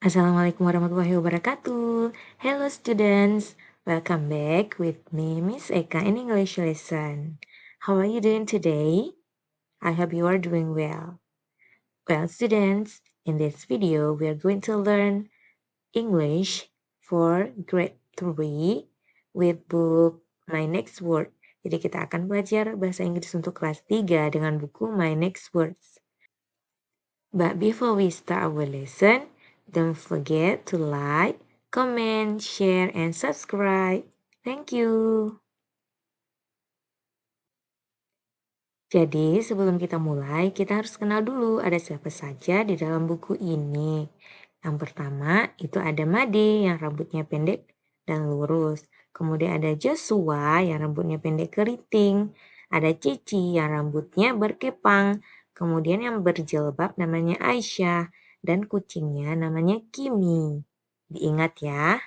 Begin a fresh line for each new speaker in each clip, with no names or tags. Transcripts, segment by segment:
Assalamualaikum warahmatullahi wabarakatuh. Hello students, welcome back with me Miss Eka in English lesson. How are you doing today? I hope you are doing well. Well students, in this video we are going to learn English for grade 3 with book My Next Word. Jadi kita akan belajar bahasa Inggris untuk kelas 3 dengan buku My Next Words. But before we start our lesson, Don't forget to like, comment, share, and subscribe. Thank you. Jadi, sebelum kita mulai, kita harus kenal dulu ada siapa saja di dalam buku ini. Yang pertama, itu ada Made yang rambutnya pendek dan lurus. Kemudian ada Joshua yang rambutnya pendek keriting. Ada Cici yang rambutnya berkepang. Kemudian yang berjilbab namanya Aisyah dan kucingnya namanya Kimi. Diingat ya.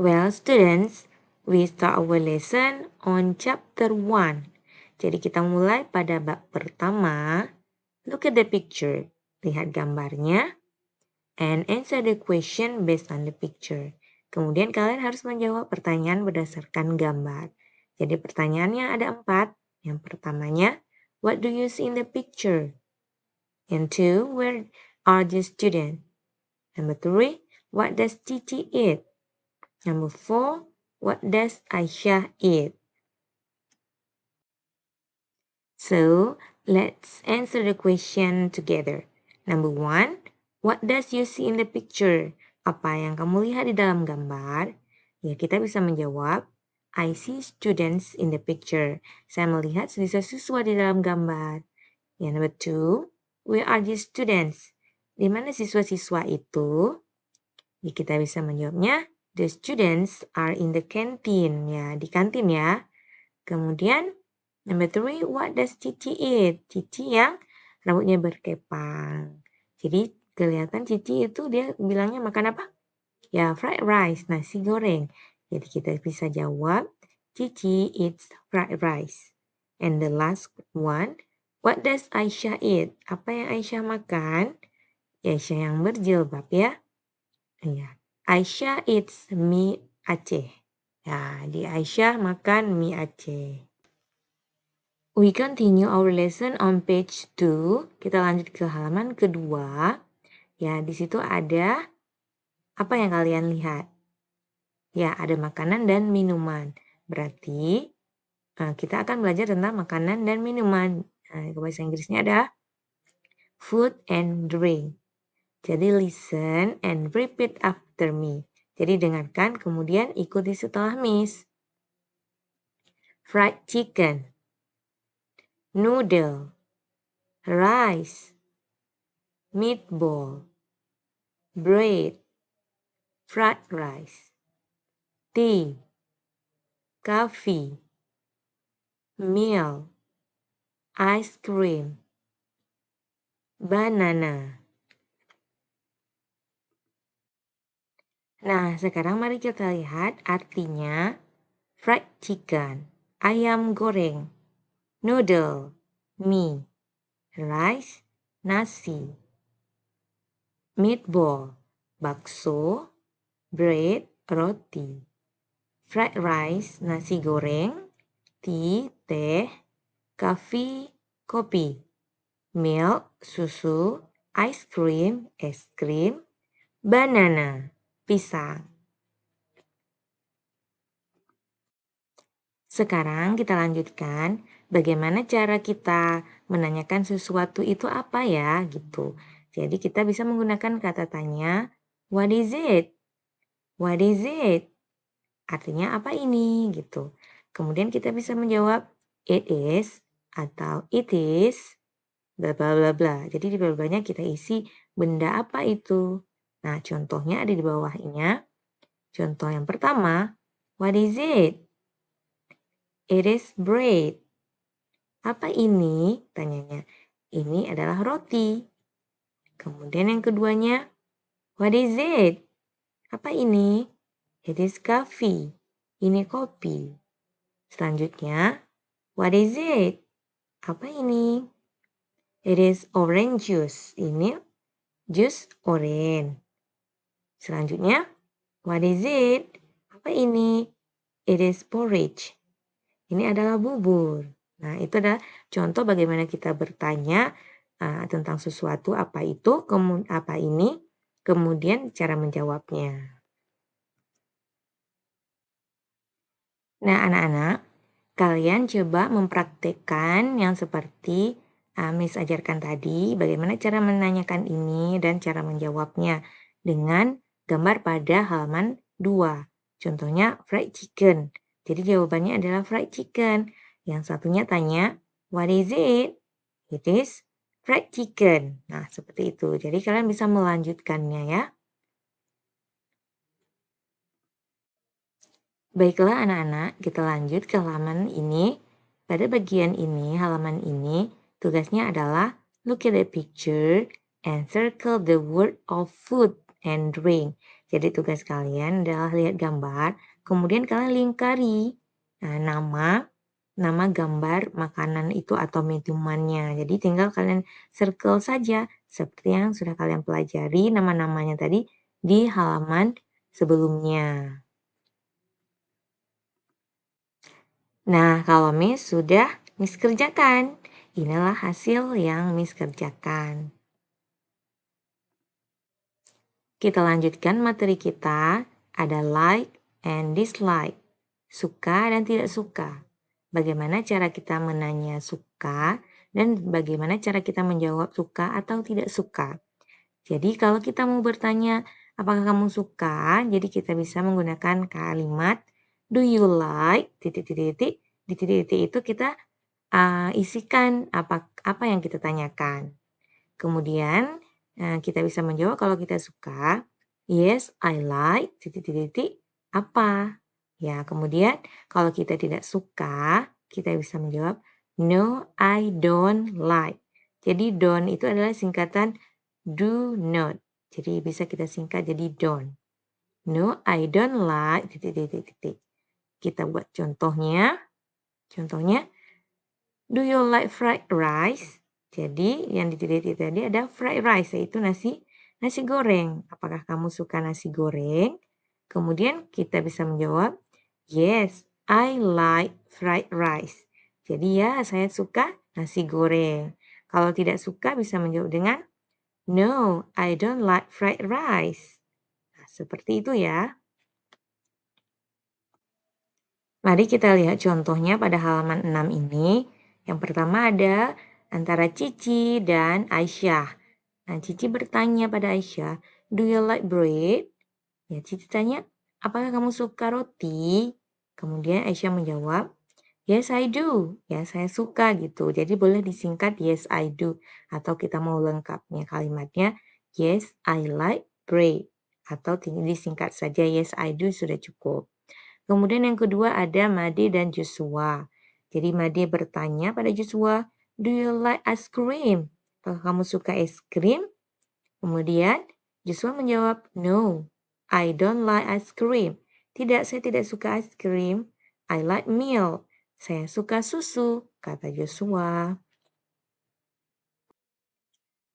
Well, students, we start our lesson on chapter 1. Jadi kita mulai pada bab pertama. Look at the picture. Lihat gambarnya. And answer the question based on the picture. Kemudian kalian harus menjawab pertanyaan berdasarkan gambar. Jadi pertanyaannya ada empat. Yang pertamanya, what do you see in the picture? And two, where are the students? Number three, what does Titi eat? Number four, what does Aisha eat? So let's answer the question together. Number one, what does you see in the picture? Apa yang kamu lihat di dalam gambar? Ya, kita bisa menjawab, I see students in the picture. Saya melihat siswa-siswa di dalam gambar. Ya, number two, Where are the students? Di mana siswa-siswa itu? Jadi kita bisa menjawabnya, the students are in the canteen. Ya, di kantin ya. Kemudian, number three, what does Cici eat? Cici yang rambutnya berkepang. Jadi, kelihatan Cici itu dia bilangnya makan apa? Ya, fried rice, nasi goreng. Jadi, kita bisa jawab, Cici eats fried rice. And the last one, What does Aisyah eat? Apa yang Aisyah makan? Ya, Aisyah yang berjilbab ya. Ya. Aisyah eats mie Aceh. Ya, di Aisyah makan mie Aceh. We continue our lesson on page 2. Kita lanjut ke halaman kedua. Ya, di situ ada apa yang kalian lihat? Ya, ada makanan dan minuman. Berarti eh, kita akan belajar tentang makanan dan minuman. Nah, bahasa Inggrisnya ada food and drink. Jadi listen and repeat after me. Jadi dengarkan kemudian ikuti setelah Miss. Fried chicken, noodle, rice, meatball, bread, fried rice, tea, coffee, meal ice cream, banana. Nah, sekarang mari kita lihat artinya fried chicken, ayam goreng, noodle, mie, rice, nasi, meatball, bakso, bread, roti, fried rice, nasi goreng, tea, teh, coffee, kopi, milk, susu, ice cream, es krim, banana, pisang. Sekarang kita lanjutkan bagaimana cara kita menanyakan sesuatu itu apa ya gitu. Jadi kita bisa menggunakan kata tanya what is it? What is it? Artinya apa ini gitu. Kemudian kita bisa menjawab it is atau it is bla bla bla bla. Jadi di bla blanya kita isi benda apa itu. Nah, contohnya ada di bawahnya. Contoh yang pertama, what is it? It is bread. Apa ini? Tanyanya. Ini adalah roti. Kemudian yang keduanya, what is it? Apa ini? It is coffee. Ini kopi. Selanjutnya, what is it? Apa ini? It is orange juice. Ini jus orange. Selanjutnya, what is it? Apa ini? It is porridge. Ini adalah bubur. Nah, itu adalah contoh bagaimana kita bertanya uh, tentang sesuatu apa itu, apa ini, kemudian cara menjawabnya. Nah, anak-anak, kalian coba mempraktekkan yang seperti Amis ah, ajarkan tadi, bagaimana cara menanyakan ini dan cara menjawabnya dengan gambar pada halaman 2. Contohnya fried chicken. Jadi jawabannya adalah fried chicken. Yang satunya tanya, what is it? It is fried chicken. Nah, seperti itu. Jadi kalian bisa melanjutkannya ya. Baiklah anak-anak, kita lanjut ke halaman ini. Pada bagian ini, halaman ini, tugasnya adalah look at the picture and circle the word of food and drink. Jadi tugas kalian adalah lihat gambar, kemudian kalian lingkari nah, nama nama gambar makanan itu atau minumannya. Jadi tinggal kalian circle saja seperti yang sudah kalian pelajari nama-namanya tadi di halaman sebelumnya. Nah, kalau Miss sudah Miss kerjakan, inilah hasil yang Miss kerjakan. Kita lanjutkan materi kita, ada like and dislike, suka dan tidak suka. Bagaimana cara kita menanya suka dan bagaimana cara kita menjawab suka atau tidak suka. Jadi kalau kita mau bertanya apakah kamu suka, jadi kita bisa menggunakan kalimat do you like titik titik titik di titik titik itu kita uh, isikan apa apa yang kita tanyakan. Kemudian uh, kita bisa menjawab kalau kita suka, yes I like titik titik titik apa. Ya, kemudian kalau kita tidak suka, kita bisa menjawab no I don't like. Jadi don't itu adalah singkatan do not. Jadi bisa kita singkat jadi don't. No I don't like titik titik titik. Kita buat contohnya. Contohnya, do you like fried rice? Jadi yang diteliti tadi ada fried rice yaitu nasi nasi goreng. Apakah kamu suka nasi goreng? Kemudian kita bisa menjawab yes, I like fried rice. Jadi ya saya suka nasi goreng. Kalau tidak suka bisa menjawab dengan no, I don't like fried rice. Nah, seperti itu ya. Mari kita lihat contohnya pada halaman 6 ini. Yang pertama ada antara Cici dan Aisyah. Nah, Cici bertanya pada Aisyah, "Do you like bread?" Ya, Cici tanya, "Apakah kamu suka roti?" Kemudian Aisyah menjawab, "Yes, I do." Ya, saya suka gitu. Jadi boleh disingkat "Yes, I do" atau kita mau lengkapnya kalimatnya "Yes, I like bread" atau disingkat saja "Yes, I do" sudah cukup. Kemudian yang kedua ada Made dan Joshua. Jadi Made bertanya pada Joshua, "Do you like ice cream?" Apakah kamu suka es krim? Kemudian Joshua menjawab, "No, I don't like ice cream." Tidak, saya tidak suka ice cream. I like milk. Saya suka susu, kata Joshua.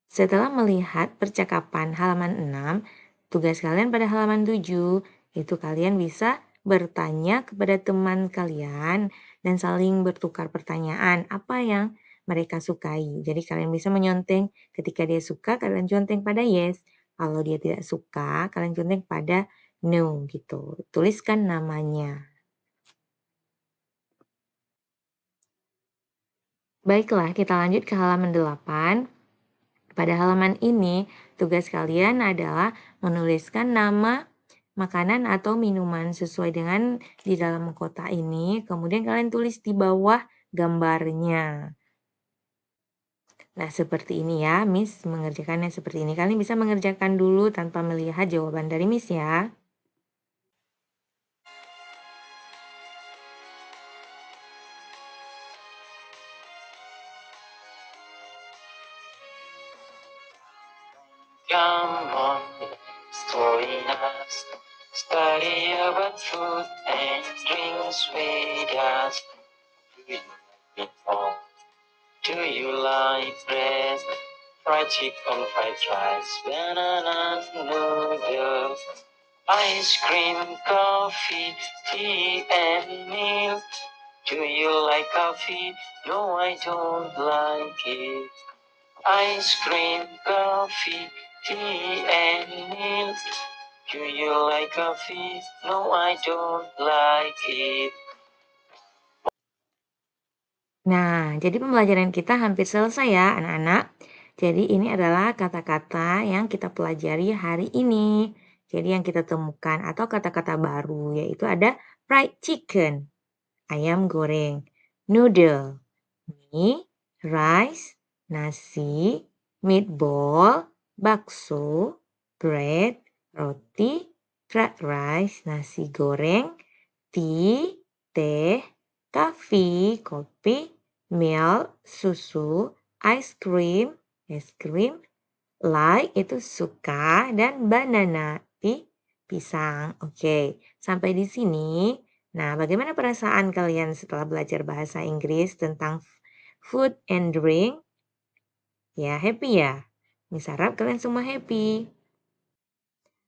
Setelah melihat percakapan halaman 6, tugas kalian pada halaman 7 itu kalian bisa bertanya kepada teman kalian dan saling bertukar pertanyaan apa yang mereka sukai. Jadi kalian bisa menyonteng ketika dia suka kalian conteng pada yes. Kalau dia tidak suka kalian conteng pada no gitu. Tuliskan namanya. Baiklah, kita lanjut ke halaman 8. Pada halaman ini, tugas kalian adalah menuliskan nama makanan atau minuman sesuai dengan di dalam kotak ini. Kemudian kalian tulis di bawah gambarnya. Nah, seperti ini ya, Miss mengerjakannya seperti ini. Kalian bisa mengerjakan dulu tanpa melihat jawaban dari Miss ya. our truth and drinks with us. Do you Do you like bread? Fried chicken, fried rice, banana noodles, ice cream, coffee, tea and milk. Do you like coffee? No, I don't like it. Ice cream, coffee, tea and milk. Do you like coffee? No, I don't like it. Nah, jadi pembelajaran kita hampir selesai ya, anak-anak. Jadi ini adalah kata-kata yang kita pelajari hari ini. Jadi yang kita temukan atau kata-kata baru yaitu ada fried chicken, ayam goreng, noodle, mie, rice, nasi, meatball, bakso, bread, roti, fried rice, nasi goreng, tea, teh, coffee, kopi, milk, susu, ice cream, es krim, like itu suka, dan banana, pi, pisang. Oke, okay. sampai di sini. Nah, bagaimana perasaan kalian setelah belajar bahasa Inggris tentang food and drink? Ya, happy ya? Misalnya kalian semua happy.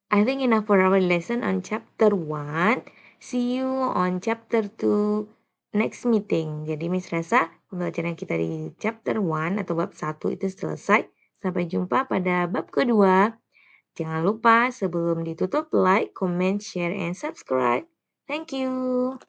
I think enough for our lesson on chapter 1. See you on chapter 2 next meeting. Jadi Miss Rasa, pembelajaran kita di chapter 1 atau bab 1 itu selesai. Sampai jumpa pada bab kedua. Jangan lupa sebelum ditutup like, comment, share, and subscribe. Thank you.